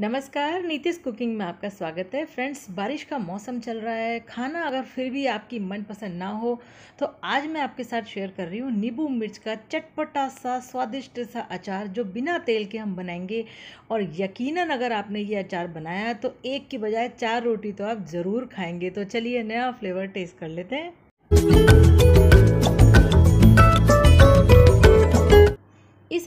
नमस्कार नीतीश कुकिंग में आपका स्वागत है फ्रेंड्स बारिश का मौसम चल रहा है खाना अगर फिर भी आपकी मनपसंद ना हो तो आज मैं आपके साथ शेयर कर रही हूँ नींबू मिर्च का चटपटा सा स्वादिष्ट सा अचार जो बिना तेल के हम बनाएंगे और यकीनन अगर आपने ये अचार बनाया तो एक की बजाय चार रोटी तो आप ज़रूर खाएंगे तो चलिए नया फ्लेवर टेस्ट कर लेते हैं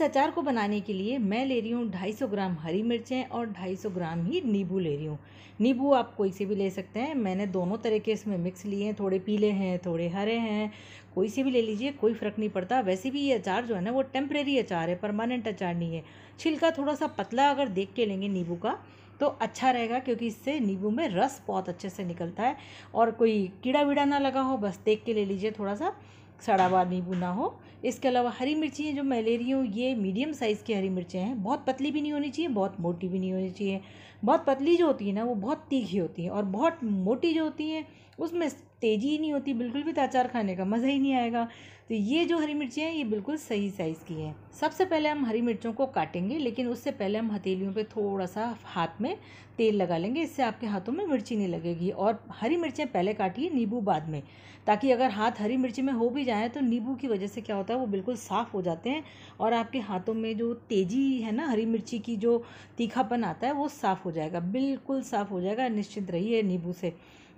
अचार को बनाने के लिए मैं ले रही हूँ 250 ग्राम हरी मिर्चें और 250 ग्राम ही नींबू ले रही हूँ नींबू आप कोई से भी ले सकते हैं मैंने दोनों तरह के इसमें मिक्स लिए हैं थोड़े पीले हैं थोड़े हरे हैं कोई से भी ले लीजिए कोई फ़र्क नहीं पड़ता वैसे भी ये अचार जो है ना वो टेम्प्रेरी अचार है परमानेंट अचार नहीं है छिलका थोड़ा सा पतला अगर देख के लेंगे नींबू का तो अच्छा रहेगा क्योंकि इससे नींबू में रस बहुत अच्छे से निकलता है और कोई कीड़ा वीड़ा ना लगा हो बस देख के ले लीजिए थोड़ा सा सड़ा हुआ नींबू ना हो इसके अलावा हरी मिर्ची हैं जो मैं ले रही हूँ ये मीडियम साइज़ की हरी मिर्चें हैं बहुत पतली भी नहीं होनी चाहिए बहुत मोटी भी नहीं होनी चाहिए बहुत पतली जो होती है ना वो बहुत तीखी होती है और बहुत मोटी जो होती है उसमें तेज़ी ही नहीं होती बिल्कुल भी ताचार खाने का मज़ा ही नहीं आएगा तो ये जो हरी मिर्चें हैं ये बिल्कुल सही साइज़ की हैं सबसे पहले हम हरी मिर्चों को काटेंगे लेकिन उससे पहले हम हथेलियों पे थोड़ा सा हाथ में तेल लगा लेंगे इससे आपके हाथों में मिर्ची नहीं लगेगी और हरी मिर्चें पहले काटिए नींबू बाद में ताकि अगर हाथ हरी मिर्ची में हो भी जाए तो नींबू की वजह से क्या होता है वो बिल्कुल साफ़ हो जाते हैं और आपके हाथों में जो तेज़ी है ना हरी मिर्ची की जो तीखापन आता है वो साफ़ हो हो जाएगा बिल्कुल साफ़ हो जाएगा निश्चिंत रहिए नींबू से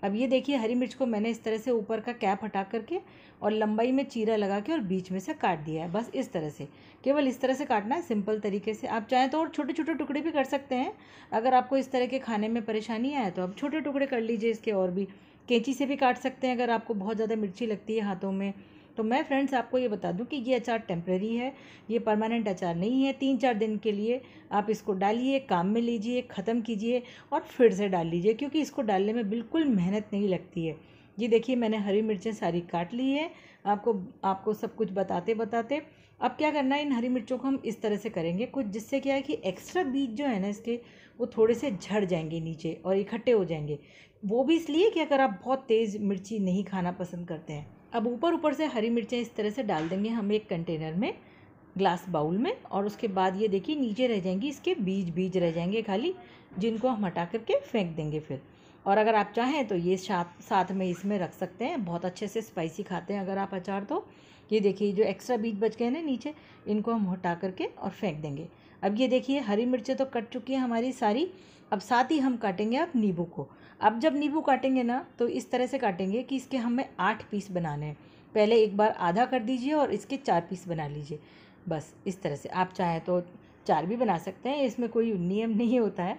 अब ये देखिए हरी मिर्च को मैंने इस तरह से ऊपर का कैप हटा करके और लंबाई में चीरा लगा के और बीच में से काट दिया है बस इस तरह से केवल इस तरह से काटना है सिंपल तरीके से आप चाहें तो और छोटे छोटे टुकड़े भी कर सकते हैं अगर आपको इस तरह के खाने में परेशानी आए तो आप छोटे टुकड़े कर लीजिए इसके और भी कैंची से भी काट सकते हैं अगर आपको बहुत ज़्यादा मिर्ची लगती है हाथों में तो मैं फ्रेंड्स आपको ये बता दूं कि ये अचार टेम्प्रेरी है ये परमानेंट अचार नहीं है तीन चार दिन के लिए आप इसको डालिए काम में लीजिए ख़त्म कीजिए और फिर से डाल लीजिए क्योंकि इसको डालने में बिल्कुल मेहनत नहीं लगती है जी देखिए मैंने हरी मिर्चें सारी काट ली है आपको आपको सब कुछ बताते बताते अब क्या करना है इन हरी मिर्चों को हम इस तरह से करेंगे कुछ जिससे क्या है कि एक्स्ट्रा बीज जो है ना इसके वो थोड़े से झड़ जाएंगे नीचे और इकट्ठे हो जाएंगे वो भी इसलिए कि अगर आप बहुत तेज़ मिर्ची नहीं खाना पसंद करते हैं अब ऊपर ऊपर से हरी मिर्चें इस तरह से डाल देंगे हम एक कंटेनर में ग्लास बाउल में और उसके बाद ये देखिए नीचे रह जाएंगी इसके बीज बीज रह जाएंगे खाली जिनको हम हटा करके फेंक देंगे फिर और अगर आप चाहें तो ये साथ साथ में इसमें रख सकते हैं बहुत अच्छे से स्पाइसी खाते हैं अगर आप अचार तो ये देखिए जो एक्स्ट्रा बीज बच गए ना नीचे इनको हम हटा करके और फेंक देंगे अब ये देखिए हरी मिर्चें तो कट चुकी हैं हमारी सारी अब साथ ही हम काटेंगे आप नींबू को अब जब नींबू काटेंगे ना तो इस तरह से काटेंगे कि इसके हमें आठ पीस बनाने हैं पहले एक बार आधा कर दीजिए और इसके चार पीस बना लीजिए बस इस तरह से आप चाहें तो चार भी बना सकते हैं इसमें कोई नियम नहीं होता है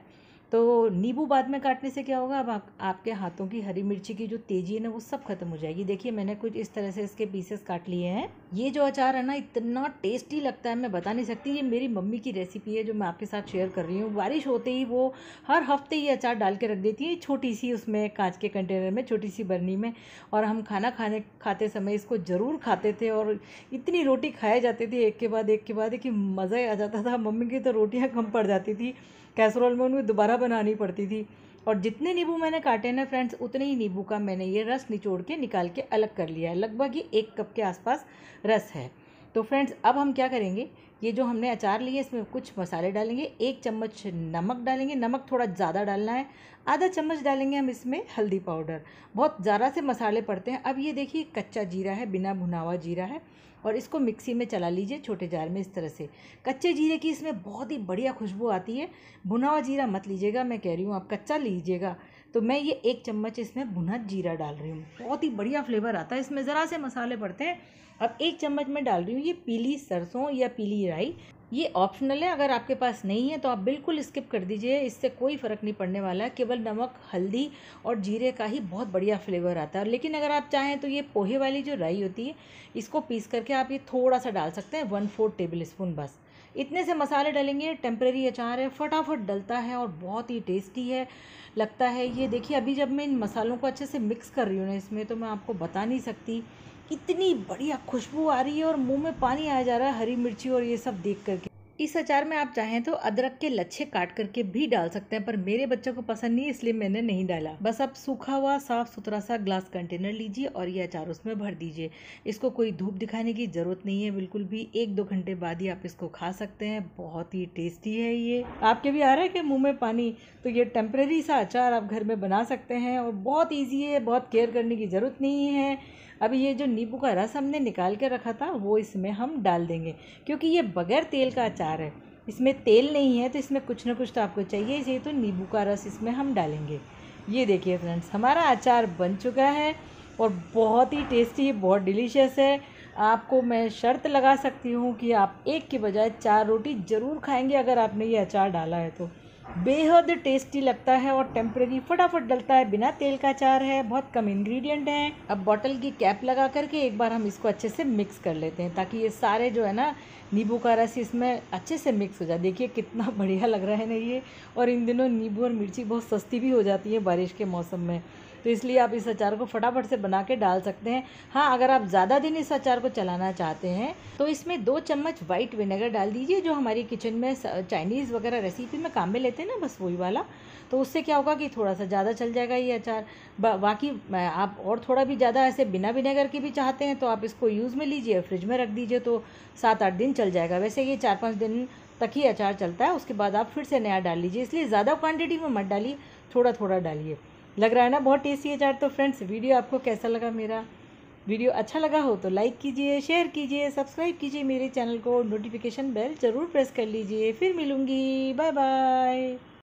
तो नींबू बाद में काटने से क्या होगा अब आप, आपके हाथों की हरी मिर्ची की जो तेज़ी है ना वो सब खत्म हो जाएगी देखिए मैंने कुछ इस तरह से इसके पीसेस काट लिए हैं ये जो अचार है ना इतना टेस्टी लगता है मैं बता नहीं सकती ये मेरी मम्मी की रेसिपी है जो मैं आपके साथ शेयर कर रही हूँ बारिश होते ही वो हर हफ्ते ये अचार डाल के रख देती है छोटी सी उसमें कांच के कंटेनर में छोटी सी बर्नी में और हम खाना खाने खाते समय इसको ज़रूर खाते थे और इतनी रोटी खाए जाती थी एक के बाद एक के बाद कि मज़ा आ जाता था मम्मी की तो रोटियाँ कम पड़ जाती थी कैसरोल में उनको दोबारा बनानी पड़ती थी और जितने नींबू मैंने काटे ना फ्रेंड्स उतने ही नींबू का मैंने ये रस निचोड़ के निकाल के अलग कर लिया है लगभग ही एक कप के आसपास रस है तो फ्रेंड्स अब हम क्या करेंगे ये जो हमने अचार लिए इसमें कुछ मसाले डालेंगे एक चम्मच नमक डालेंगे नमक थोड़ा ज़्यादा डालना है आधा चम्मच डालेंगे हम इसमें हल्दी पाउडर बहुत ज़्यादा से मसाले पड़ते हैं अब ये देखिए कच्चा जीरा है बिना भुनावा जीरा है और इसको मिक्सी में चला लीजिए छोटे जार में इस तरह से कच्चे जीरे की इसमें बहुत ही बढ़िया खुशबू आती है भुना हुआ जीरा मत लीजिएगा मैं कह रही हूँ आप कच्चा लीजिएगा तो मैं ये एक चम्मच इसमें भुना जीरा डाल रही हूँ बहुत ही बढ़िया फ्लेवर आता है इसमें ज़रा से मसाले पड़ते हैं अब एक चम्मच मैं डाल रही हूँ ये पीली सरसों या पीली राई ये ऑप्शनल है अगर आपके पास नहीं है तो आप बिल्कुल स्किप कर दीजिए इससे कोई फ़र्क नहीं पड़ने वाला है केवल नमक हल्दी और जीरे का ही बहुत बढ़िया फ्लेवर आता है लेकिन अगर आप चाहें तो ये पोहे वाली जो राई होती है इसको पीस करके आप ये थोड़ा सा डाल सकते हैं वन फोर टेबल स्पून बस इतने से मसाले डालेंगे टेम्प्रेरी अचार है फटाफट डलता है और बहुत ही टेस्टी है लगता है ये देखिए अभी जब मैं इन मसालों को अच्छे से मिक्स कर रही हूँ ना इसमें तो मैं आपको बता नहीं सकती इतनी बढ़िया खुशबू आ रही है और मुंह में पानी आ जा रहा है हरी मिर्ची और ये सब देख करके इस अचार में आप चाहें तो अदरक के लच्छे काट करके भी डाल सकते हैं पर मेरे बच्चों को पसंद नहीं इसलिए मैंने नहीं डाला बस आप सूखा हुआ साफ सुथरा सा ग्लास कंटेनर लीजिए और ये अचार उसमें भर दीजिए इसको कोई धूप दिखाने की ज़रूरत नहीं है बिल्कुल भी एक दो घंटे बाद ही आप इसको खा सकते हैं बहुत ही टेस्टी है ये आपके भी आ रहा है कि मुँह में पानी तो ये टेम्प्रेरी सा अचार आप घर में बना सकते हैं और बहुत ईजी है बहुत केयर करने की ज़रूरत नहीं है अब ये जो नींबू का रस हमने निकाल के रखा था वो इसमें हम डाल देंगे क्योंकि ये बगैर तेल का अचार है इसमें तेल नहीं है तो इसमें कुछ ना कुछ तो आपको चाहिए चाहिए तो नींबू का रस इसमें हम डालेंगे ये देखिए फ्रेंड्स हमारा अचार बन चुका है और बहुत ही टेस्टी है बहुत डिलीशियस है आपको मैं शर्त लगा सकती हूँ कि आप एक के बजाय चार रोटी ज़रूर खाएंगे अगर आपने ये अचार डाला है तो बेहद टेस्टी लगता है और टेम्प्रेरी फटाफट डलता है बिना तेल का अचार है बहुत कम इंग्रेडिएंट है अब बॉटल की कैप लगा करके एक बार हम इसको अच्छे से मिक्स कर लेते हैं ताकि ये सारे जो है ना नींबू का रस इसमें अच्छे से मिक्स हो जाए देखिए कितना बढ़िया लग रहा है ना ये और इन दिनों नींबू और मिर्ची बहुत सस्ती भी हो जाती है बारिश के मौसम में तो इसलिए आप इस अचार को फटाफट से बना के डाल सकते हैं हाँ अगर आप ज़्यादा दिन इस अचार को चलाना चाहते हैं तो इसमें दो चम्मच वाइट विनेगर डाल दीजिए जो हमारी किचन में चाइनीज़ वगैरह रेसिपी में काम में लेते हैं ना बस वही वाला तो उससे क्या होगा कि थोड़ा सा ज़्यादा चल जाएगा ये अचार बाकी आप और थोड़ा भी ज़्यादा ऐसे बिना विनेगर के भी चाहते हैं तो आप इसको यूज़ में लीजिए फ्रिज में रख दीजिए तो सात आठ दिन चल जाएगा वैसे ये चार पाँच दिन तक ही अचार चलता है उसके बाद आप फिर से नया डाल लीजिए इसलिए ज़्यादा क्वांटिटी में मत डालिए थोड़ा थोड़ा डालिए लग रहा है ना बहुत टेस्टी है चाट तो फ्रेंड्स वीडियो आपको कैसा लगा मेरा वीडियो अच्छा लगा हो तो लाइक कीजिए शेयर कीजिए सब्सक्राइब कीजिए मेरे चैनल को नोटिफिकेशन बेल ज़रूर प्रेस कर लीजिए फिर मिलूँगी बाय बाय